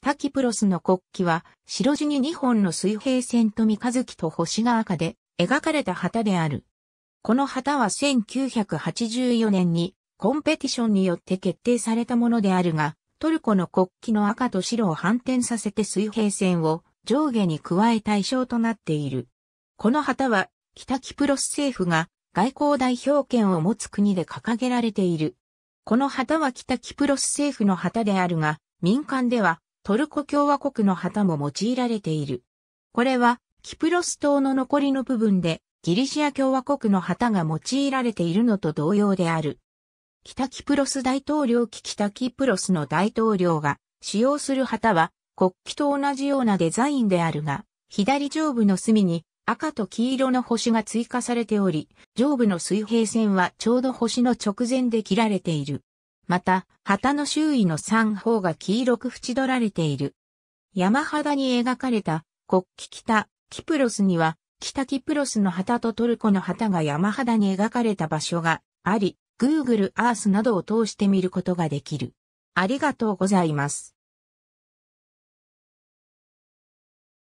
北キプロスの国旗は、白地に2本の水平線と三日月と星が赤で描かれた旗である。この旗は1984年にコンペティションによって決定されたものであるが、トルコの国旗の赤と白を反転させて水平線を上下に加え対象となっている。この旗は北キプロス政府が外交代表権を持つ国で掲げられている。この旗は北キプロス政府の旗であるが、民間ではトルコ共和国の旗も用いられている。これは、キプロス島の残りの部分で、ギリシア共和国の旗が用いられているのと同様である。北キプロス大統領機北キプロスの大統領が使用する旗は国旗と同じようなデザインであるが、左上部の隅に赤と黄色の星が追加されており、上部の水平線はちょうど星の直前で切られている。また、旗の周囲の三方が黄色く縁取られている。山肌に描かれた国旗北キプロスには、北キプロスの旗とトルコの旗が山肌に描かれた場所があり、Google Earth などを通して見ることができる。ありがとうございます。